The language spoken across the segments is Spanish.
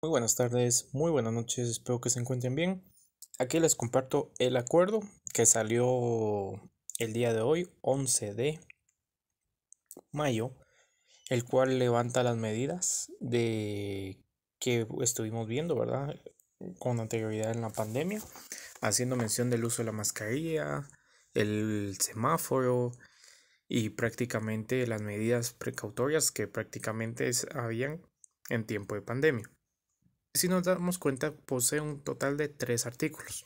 Muy buenas tardes, muy buenas noches, espero que se encuentren bien. Aquí les comparto el acuerdo que salió el día de hoy, 11 de mayo, el cual levanta las medidas de que estuvimos viendo, ¿verdad? Con anterioridad en la pandemia, haciendo mención del uso de la mascarilla, el semáforo y prácticamente las medidas precautorias que prácticamente habían en tiempo de pandemia si nos damos cuenta, posee un total de tres artículos.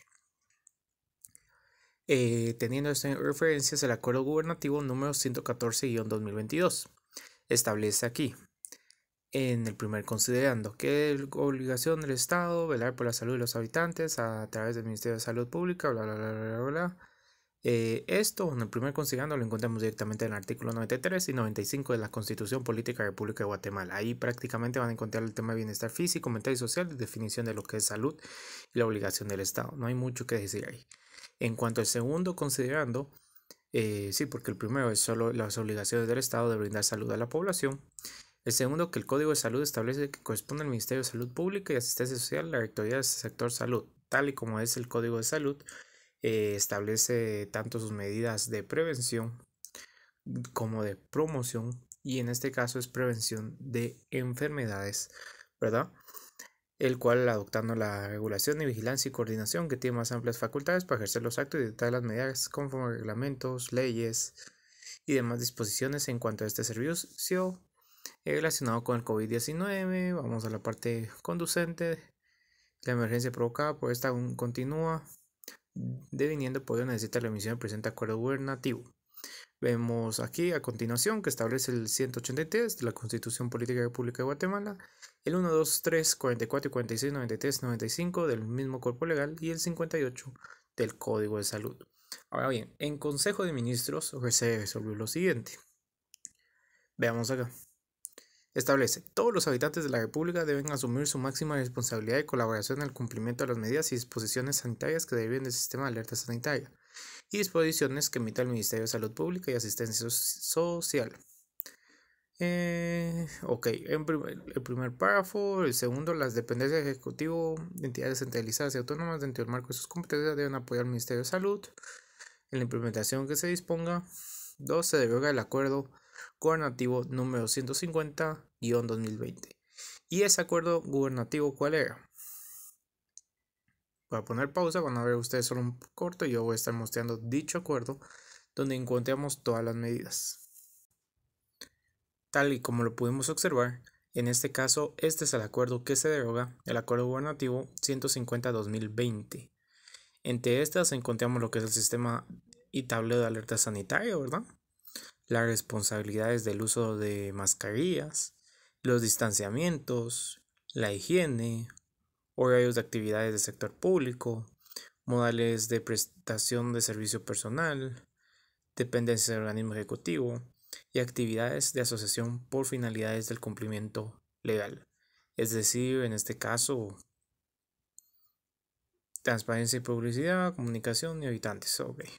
Eh, teniendo en referencia el acuerdo gubernativo número 114-2022 establece aquí, en el primer considerando, que es obligación del Estado velar por la salud de los habitantes a través del Ministerio de Salud Pública, bla, bla, bla, bla, bla, eh, esto, en el primer considerando lo encontramos directamente en el artículo 93 y 95 de la Constitución Política de la República de Guatemala. Ahí prácticamente van a encontrar el tema de bienestar físico, mental y social, de definición de lo que es salud y la obligación del Estado. No hay mucho que decir ahí. En cuanto al segundo considerando, eh, sí, porque el primero es solo las obligaciones del Estado de brindar salud a la población. El segundo, que el Código de Salud establece que corresponde al Ministerio de Salud Pública y Asistencia Social la Rectoría del Sector Salud, tal y como es el Código de Salud. Eh, establece tanto sus medidas de prevención como de promoción y en este caso es prevención de enfermedades, ¿verdad? El cual adoptando la regulación y vigilancia y coordinación que tiene más amplias facultades para ejercer los actos y detallar las medidas conforme a reglamentos, leyes y demás disposiciones en cuanto a este servicio eh, relacionado con el COVID-19. Vamos a la parte conducente. La emergencia provocada por esta aún continúa deviniendo poder necesitar la emisión del presente acuerdo gubernativo. Vemos aquí a continuación que establece el 183 de la Constitución Política de República de Guatemala, el 1, 2, 3, 44 y 46, 93, 95 del mismo cuerpo legal y el 58 del Código de Salud. Ahora bien, en Consejo de Ministros se resolvió lo siguiente. Veamos acá. Establece, todos los habitantes de la República deben asumir su máxima responsabilidad y colaboración en el cumplimiento de las medidas y disposiciones sanitarias que deriven del sistema de alerta sanitaria y disposiciones que emita el Ministerio de Salud Pública y Asistencia Social. Eh, ok, el primer párrafo, el segundo, las dependencias del Ejecutivo, entidades centralizadas y autónomas dentro del marco de sus competencias deben apoyar al Ministerio de Salud en la implementación que se disponga. 2. Se deroga el acuerdo gubernativo número 150-2020. ¿Y ese acuerdo gubernativo cuál era? Voy a poner pausa, van a ver ustedes solo un corto y yo voy a estar mostrando dicho acuerdo donde encontramos todas las medidas. Tal y como lo pudimos observar, en este caso este es el acuerdo que se deroga, el acuerdo gubernativo 150-2020. Entre estas encontramos lo que es el sistema y tablero de alerta sanitaria, ¿verdad? las responsabilidades del uso de mascarillas, los distanciamientos, la higiene, horarios de actividades del sector público, modales de prestación de servicio personal, dependencias del organismo ejecutivo y actividades de asociación por finalidades del cumplimiento legal. Es decir, en este caso, transparencia y publicidad, comunicación y habitantes. Okay.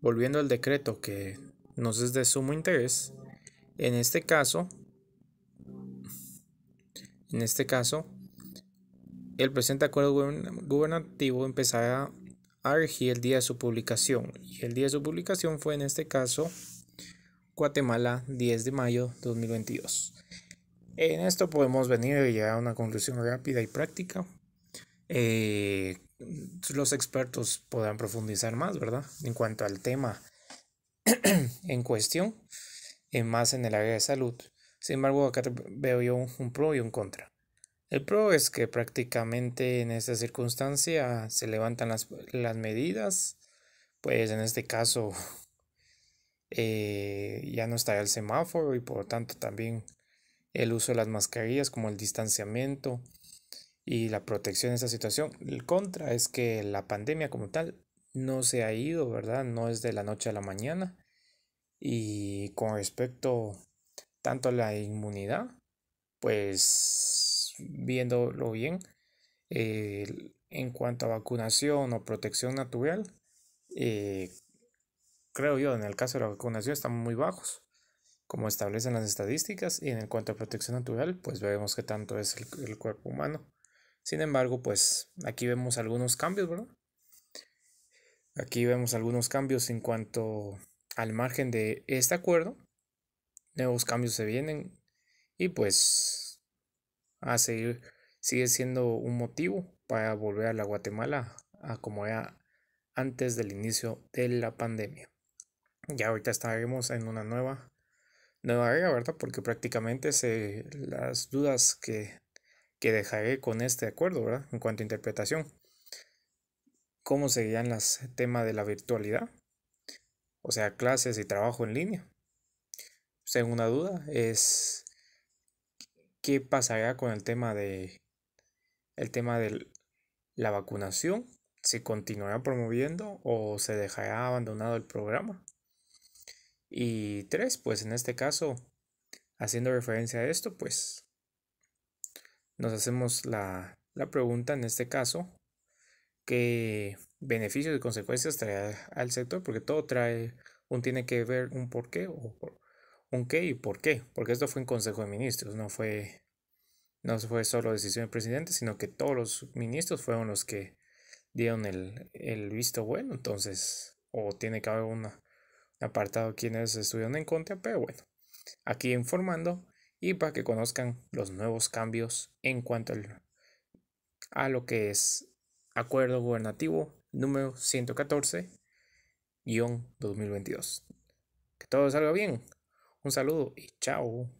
volviendo al decreto que nos es de sumo interés, en este caso, en este caso, el presente acuerdo gubernativo empezará a regir el día de su publicación. Y el día de su publicación fue en este caso Guatemala 10 de mayo 2022. En esto podemos venir ya llegar a una conclusión rápida y práctica eh, los expertos podrán profundizar más, ¿verdad? En cuanto al tema en cuestión, eh, más en el área de salud. Sin embargo, acá veo yo un, pro y un contra. El pro es que prácticamente en esta circunstancia se levantan las, medidas, pues en este caso eh, ya no está el semáforo y por lo tanto también el uso de las mascarillas como el distanciamiento, y la protección de esta situación. El contra es que la pandemia como tal no se ha ido, ¿verdad? No es de la noche a la mañana. Y con respecto tanto a la inmunidad, pues viéndolo bien, eh, en cuanto a vacunación o protección natural, eh, creo yo, en el caso de la vacunación están muy bajos, como establecen las estadísticas, y en cuanto a protección natural, pues vemos que tanto es el cuerpo humano. Sin embargo, pues aquí vemos algunos cambios, ¿verdad? Aquí vemos algunos cambios en cuanto al margen de este acuerdo. Nuevos cambios se vienen y pues a seguir sigue siendo un motivo para volver a la Guatemala a como era antes del inicio de la pandemia. Ya ahorita estaremos en una nueva nueva era, ¿verdad? Porque prácticamente se, las dudas que que dejaré con este acuerdo, ¿verdad? En cuanto a interpretación. ¿Cómo seguirían las temas de la virtualidad? O sea, clases y trabajo en línea. Segunda duda es qué pasará con el tema de el tema de la vacunación, ¿se continuará promoviendo o se dejará abandonado el programa. Y tres, pues en este caso, haciendo referencia a esto, pues nos hacemos la, pregunta en este caso, qué beneficios y consecuencias trae al sector, porque todo trae, un tiene que ver un por qué o un qué y por qué, porque esto fue un Consejo de Ministros, no fue, no fue solo decisión del presidente, sino que todos los ministros fueron los que dieron el, visto bueno, entonces, o tiene que haber un apartado quienes estuvieron en contra, pero bueno, aquí informando y para que conozcan los nuevos cambios en cuanto a lo que es Acuerdo Gubernativo número 114-2022. Que todo salga bien. Un saludo y chao.